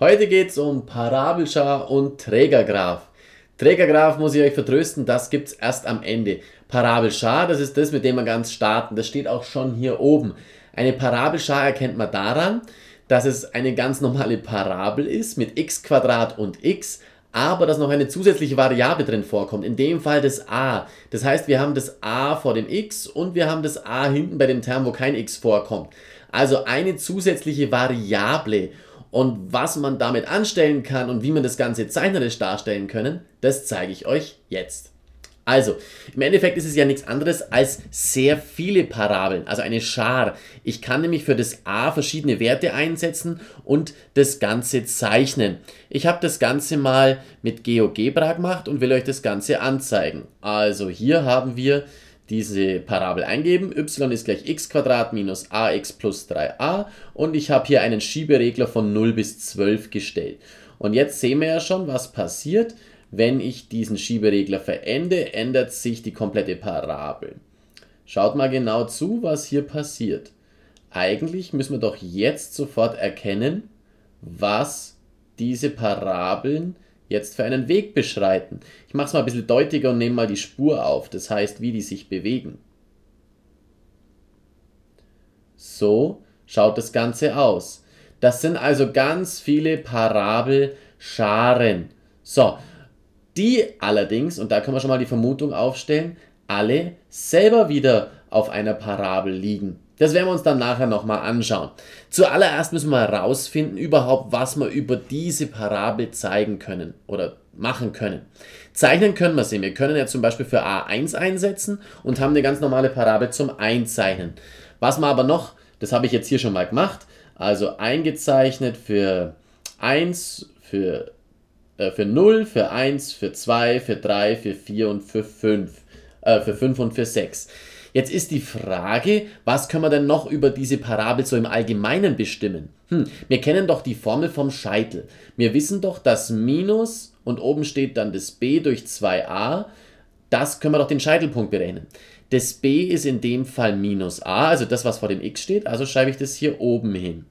Heute geht es um Parabelschar und Trägergraf. Trägergraf muss ich euch vertrösten, das gibt es erst am Ende. Parabelschar, das ist das, mit dem wir ganz starten. Das steht auch schon hier oben. Eine Parabelschar erkennt man daran, dass es eine ganz normale Parabel ist mit x und x, aber dass noch eine zusätzliche Variable drin vorkommt, in dem Fall das a. Das heißt, wir haben das a vor dem x und wir haben das a hinten bei dem Term, wo kein x vorkommt. Also eine zusätzliche Variable. Und was man damit anstellen kann und wie man das Ganze zeichnerisch darstellen können, das zeige ich euch jetzt. Also, im Endeffekt ist es ja nichts anderes als sehr viele Parabeln, also eine Schar. Ich kann nämlich für das a verschiedene Werte einsetzen und das Ganze zeichnen. Ich habe das Ganze mal mit GeoGebra gemacht und will euch das Ganze anzeigen. Also hier haben wir diese Parabel eingeben. y ist gleich x minus ax plus 3a und ich habe hier einen Schieberegler von 0 bis 12 gestellt. Und jetzt sehen wir ja schon, was passiert, wenn ich diesen Schieberegler verende, ändert sich die komplette Parabel. Schaut mal genau zu, was hier passiert. Eigentlich müssen wir doch jetzt sofort erkennen, was diese Parabeln sind jetzt für einen Weg beschreiten? Ich mache es mal ein bisschen deutlicher und nehme mal die Spur auf, das heißt, wie die sich bewegen. So schaut das Ganze aus. Das sind also ganz viele Parabelscharen. So, die allerdings, und da kann man schon mal die Vermutung aufstellen, alle selber wieder auf einer Parabel liegen. Das werden wir uns dann nachher nochmal anschauen. Zuallererst müssen wir herausfinden, überhaupt, was wir über diese Parabel zeigen können oder machen können. Zeichnen können wir sie. Wir können ja zum Beispiel für A1 einsetzen und haben eine ganz normale Parabel zum Einzeichnen. Was wir aber noch, das habe ich jetzt hier schon mal gemacht, also eingezeichnet für 1, für, äh, für 0, für 1, für 2, für 3, für 4 und für 5. Äh, für 5 und für 6. Jetzt ist die Frage, was können wir denn noch über diese Parabel so im Allgemeinen bestimmen? Hm, wir kennen doch die Formel vom Scheitel. Wir wissen doch, dass Minus und oben steht dann das b durch 2a, das können wir doch den Scheitelpunkt berechnen. Das b ist in dem Fall minus a, also das, was vor dem x steht, also schreibe ich das hier oben hin.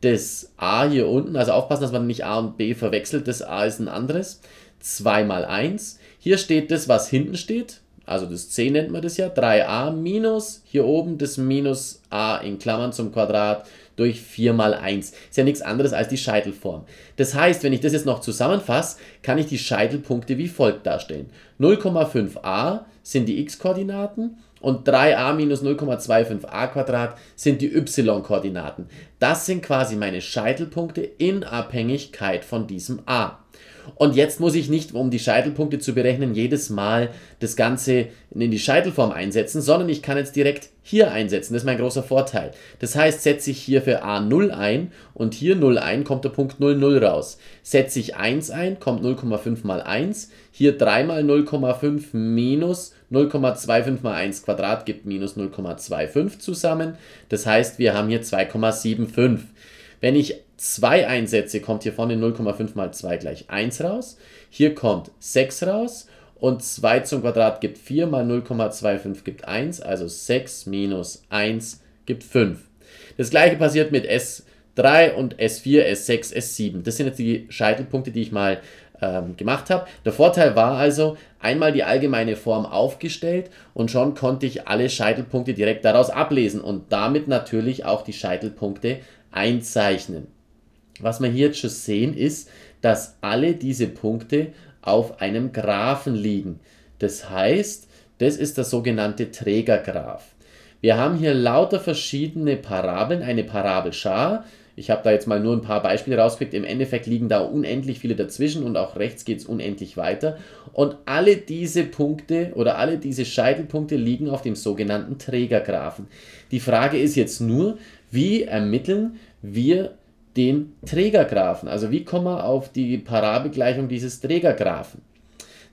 Das a hier unten, also aufpassen, dass man nicht a und b verwechselt, das a ist ein anderes. 2 mal 1. Hier steht das, was hinten steht, also das c nennt man das ja, 3a minus hier oben das minus a in Klammern zum Quadrat durch 4 mal 1. Ist ja nichts anderes als die Scheitelform. Das heißt, wenn ich das jetzt noch zusammenfasse, kann ich die Scheitelpunkte wie folgt darstellen. 0,5a sind die x-Koordinaten und 3a minus 0,25a Quadrat sind die y-Koordinaten. Das sind quasi meine Scheitelpunkte in Abhängigkeit von diesem a. Und jetzt muss ich nicht, um die Scheitelpunkte zu berechnen, jedes Mal das Ganze in die Scheitelform einsetzen, sondern ich kann jetzt direkt hier einsetzen. Das ist mein großer Vorteil. Das heißt, setze ich hier für A 0 ein und hier 0 ein, kommt der Punkt 0, 0 raus. Setze ich 1 ein, kommt 0,5 mal 1. Hier 3 mal 0,5 minus 0,25 mal 1 Quadrat gibt minus 0,25 zusammen. Das heißt, wir haben hier 2,75. Wenn ich zwei Einsätze kommt hier vorne 0,5 mal 2 gleich 1 raus. Hier kommt 6 raus und 2 zum Quadrat gibt 4 mal 0,25 gibt 1, also 6 minus 1 gibt 5. Das gleiche passiert mit S3 und S4, S6, S7. Das sind jetzt die Scheitelpunkte, die ich mal ähm, gemacht habe. Der Vorteil war also, einmal die allgemeine Form aufgestellt und schon konnte ich alle Scheitelpunkte direkt daraus ablesen und damit natürlich auch die Scheitelpunkte einzeichnen. Was wir hier jetzt schon sehen, ist, dass alle diese Punkte auf einem Graphen liegen. Das heißt, das ist der sogenannte Trägergraph. Wir haben hier lauter verschiedene Parabeln, eine Parabelschar. Ich habe da jetzt mal nur ein paar Beispiele rausgekriegt. Im Endeffekt liegen da unendlich viele dazwischen und auch rechts geht es unendlich weiter. Und alle diese Punkte oder alle diese Scheitelpunkte liegen auf dem sogenannten Trägergraphen. Die Frage ist jetzt nur, wie ermitteln wir den Trägergraphen. Also wie kommen wir auf die Parabelgleichung dieses Trägergraphen?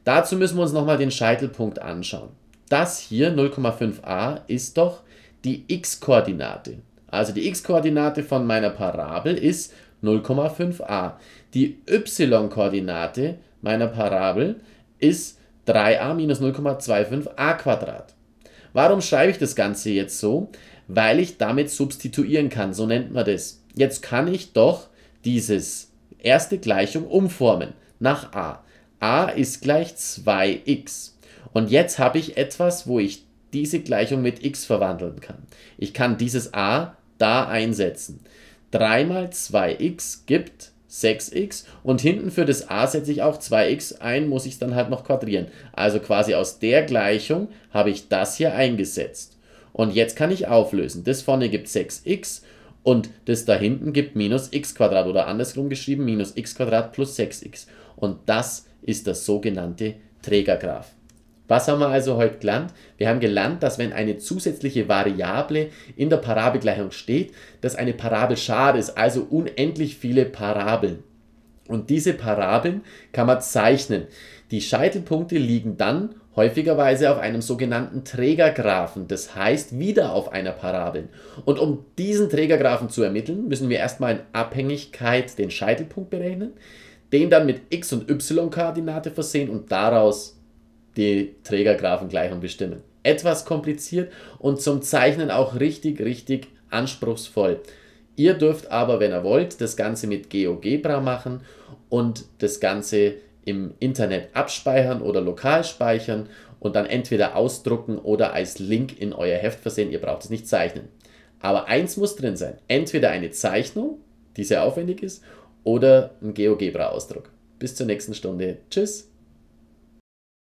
Dazu müssen wir uns nochmal den Scheitelpunkt anschauen. Das hier, 0,5a, ist doch die x-Koordinate. Also die x-Koordinate von meiner Parabel ist 0,5a. Die y-Koordinate meiner Parabel ist 3a minus 0,25a Warum schreibe ich das Ganze jetzt so? weil ich damit substituieren kann. So nennt man das. Jetzt kann ich doch dieses erste Gleichung umformen nach a. a ist gleich 2x. Und jetzt habe ich etwas, wo ich diese Gleichung mit x verwandeln kann. Ich kann dieses a da einsetzen. 3 mal 2x gibt 6x und hinten für das a setze ich auch 2x ein, muss ich es dann halt noch quadrieren. Also quasi aus der Gleichung habe ich das hier eingesetzt. Und jetzt kann ich auflösen. Das vorne gibt 6x und das da hinten gibt minus x oder andersrum geschrieben minus x plus 6x. Und das ist das sogenannte Trägergraph. Was haben wir also heute gelernt? Wir haben gelernt, dass wenn eine zusätzliche Variable in der Parabelgleichung steht, dass eine Parabel Parabelschar ist, also unendlich viele Parabeln. Und diese Parabeln kann man zeichnen. Die Scheitelpunkte liegen dann häufigerweise auf einem sogenannten Trägergraphen, das heißt wieder auf einer Parabel. Und um diesen Trägergraphen zu ermitteln, müssen wir erstmal in Abhängigkeit den Scheitelpunkt berechnen, den dann mit x- und y-Koordinate versehen und daraus die Trägergraphengleichung bestimmen. Etwas kompliziert und zum Zeichnen auch richtig, richtig anspruchsvoll. Ihr dürft aber, wenn ihr wollt, das Ganze mit GeoGebra machen und das Ganze im Internet abspeichern oder lokal speichern und dann entweder ausdrucken oder als Link in euer Heft versehen. Ihr braucht es nicht zeichnen. Aber eins muss drin sein. Entweder eine Zeichnung, die sehr aufwendig ist, oder ein GeoGebra-Ausdruck. Bis zur nächsten Stunde. Tschüss.